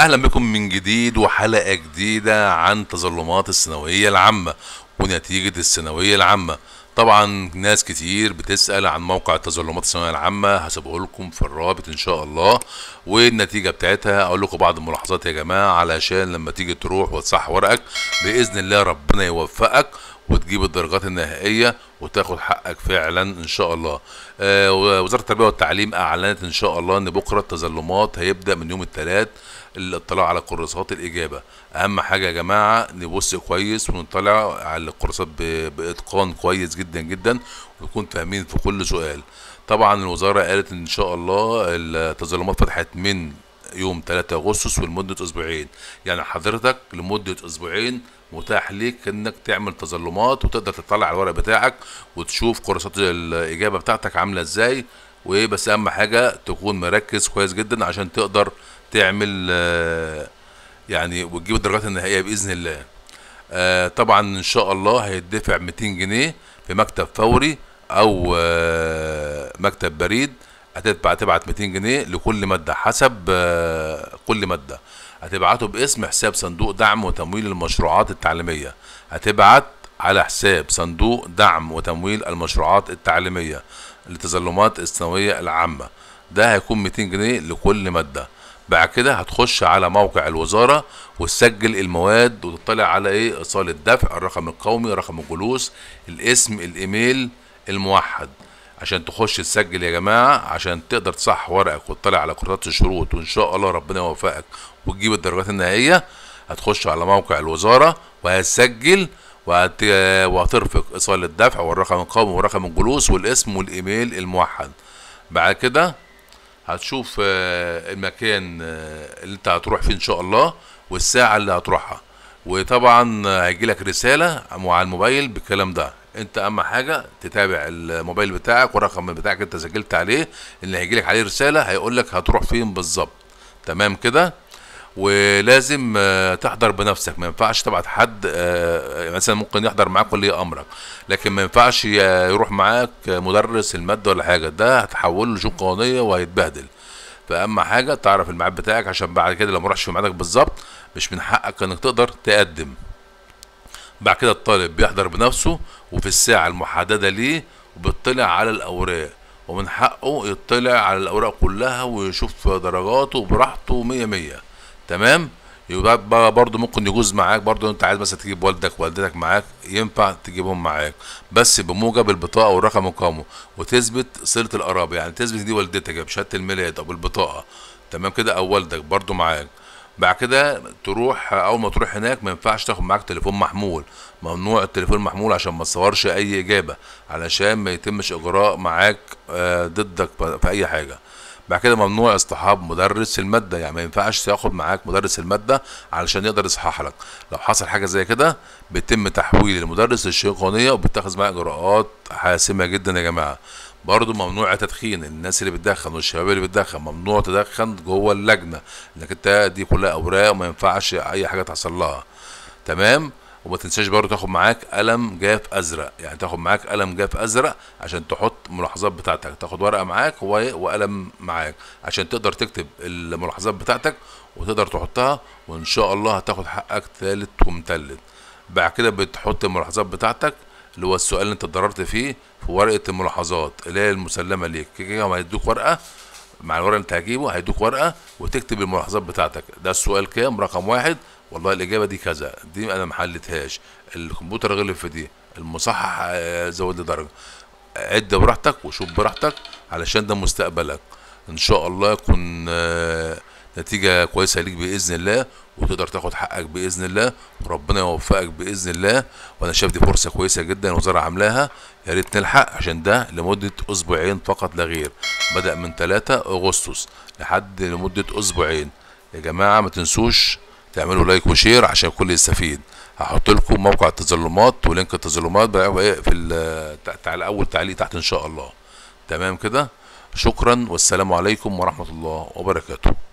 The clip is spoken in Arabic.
اهلا بكم من جديد وحلقه جديده عن تظلمات الثانويه العامه ونتيجه الثانويه العامه طبعا ناس كتير بتسال عن موقع تظلمات الثانويه العامه هسيبه لكم في الرابط ان شاء الله والنتيجه بتاعتها اقول لكم بعض الملاحظات يا جماعه علشان لما تيجي تروح وتصح ورقك باذن الله ربنا يوفقك وتجيب الدرجات النهائيه وتاخد حقك فعلا ان شاء الله آه وزاره التربيه والتعليم اعلنت ان شاء الله ان بكره التظلمات هيبدا من يوم الثلاث الاطلاع على كورسات الاجابه اهم حاجه يا جماعه نبص كويس ونطلع على الكورسات باتقان كويس جدا جدا ونكون فاهمين في كل سؤال طبعا الوزاره قالت ان شاء الله التظلمات فتحت من يوم 3 اغسطس ولمده اسبوعين يعني حضرتك لمده اسبوعين متاح ليك انك تعمل تظلمات وتقدر تطلع على الورق بتاعك وتشوف كورسات الاجابه بتاعتك عامله ازاي وايه بس اهم حاجه تكون مركز كويس جدا عشان تقدر تعمل آه، يعني وتجيب الدرجات النهائيه باذن الله آه، طبعا ان شاء الله هيدفع 200 جنيه في مكتب فوري او آه، مكتب بريد هتتبع تبعت 200 جنيه لكل ماده حسب آه، كل ماده هتبعته باسم حساب صندوق دعم وتمويل المشروعات التعليميه هتبعت على حساب صندوق دعم وتمويل المشروعات التعليميه لتظلمات الثانويه العامه ده هيكون 200 جنيه لكل ماده بعد كده هتخش على موقع الوزاره وتسجل المواد وتطلع على ايه ايصال الدفع الرقم القومي رقم الجلوس الاسم الايميل الموحد عشان تخش تسجل يا جماعه عشان تقدر تصح ورقك وتطلع على قرارات الشروط وان شاء الله ربنا يوفقك وتجيب الدرجات النهائيه هتخش على موقع الوزاره وهتسجل وهت... وهترفق ايصال الدفع والرقم القومي ورقم الجلوس والاسم والايميل الموحد بعد كده هتشوف آه، المكان آه، اللي انت هتروح فيه ان شاء الله والساعه اللي هتروحها وطبعا هيجيلك رساله على الموبايل بالكلام ده انت اهم حاجه تتابع الموبايل بتاعك والرقم بتاعك انت سجلت عليه اللي هيجيلك عليه رساله هيقول لك هتروح فين بالظبط تمام كده ولازم آه، تحضر بنفسك ما ينفعش تبعت حد آه، يعني مثلا ممكن يحضر معاك ولي امرك لكن ما ينفعش آه، يروح معاك مدرس الماده ولا حاجه ده هتحوله لجون قانونيه وهيتبهدل فاهم حاجه تعرف الميعاد بتاعك عشان بعد كده لو ما في ميعادك بالظبط مش من حقك انك تقدر تقدم بعد كده الطالب بيحضر بنفسه وفي الساعة المحددة ليه وبيطلع على الأوراق ومن حقه يطلع على الأوراق كلها ويشوف درجاته براحته مية مية تمام يبقى برضه ممكن يجوز معاك برضه انت عايز مثلا تجيب والدك والدتك معاك ينفع تجيبهم معاك بس بموجب البطاقه والرقم مقامه وتثبت صله القرابه يعني تثبت دي والدتك بشهاده الميلاد او بالبطاقه تمام كده او والدك برضه معاك بعد كده تروح اول ما تروح هناك ما ينفعش تاخد معاك تليفون محمول ممنوع التليفون محمول عشان ما تصورش اي اجابه علشان ما يتمش اجراء معاك آه، ضدك في اي حاجه بعد كده ممنوع اصطحاب مدرس الماده يعني ما ينفعش تاخد معاك مدرس الماده علشان يقدر يصحح لك لو حصل حاجه زي كده بيتم تحويل المدرس للشؤون القانونيه وبيتخذ معاه اجراءات حاسمه جدا يا جماعه برضه ممنوع تدخين الناس اللي بتدخن والشباب اللي بتدخن ممنوع تدخن جوه اللجنه انك انت دي كلها اوراق وما ينفعش اي حاجه تحصل لها تمام وما تنساش برضه تاخد معاك قلم جاف ازرق يعني تاخد معاك قلم جاف ازرق عشان تحط ملاحظات بتاعتك تاخد ورقه معاك وقلم معاك عشان تقدر تكتب الملاحظات بتاعتك وتقدر تحطها وان شاء الله هتاخد حقك ثالث ومتلت بعد كده بتحط الملاحظات بتاعتك اللي هو السؤال اللي انت اتضررت فيه في ورقه الملاحظات اللي هي المسلمه ليك كده هم هيدوك ورقه مع الورقه اللي انت هتجيبه هيدوك ورقه وتكتب الملاحظات بتاعتك ده السؤال كام رقم واحد والله الاجابه دي كذا دي انا ما حلتهاش الكمبيوتر غلب في دي المصحح آه، زود لي درجه عد براحتك وشوف براحتك علشان ده مستقبلك ان شاء الله يكون آه، نتيجة كويسة ليك بإذن الله وتقدر تاخد حقك بإذن الله وربنا يوفقك بإذن الله وأنا شايف دي فرصة كويسة جدا الوزارة عاملاها يا ريت نلحق عشان ده لمدة أسبوعين فقط لا غير بدأ من 3 أغسطس لحد لمدة أسبوعين يا جماعة ما تنسوش تعملوا لايك وشير عشان الكل يستفيد هحط لكم موقع التظلمات ولينك التظلمات إيه في على اول تعليق تحت ان شاء الله تمام كده شكرا والسلام عليكم ورحمه الله وبركاته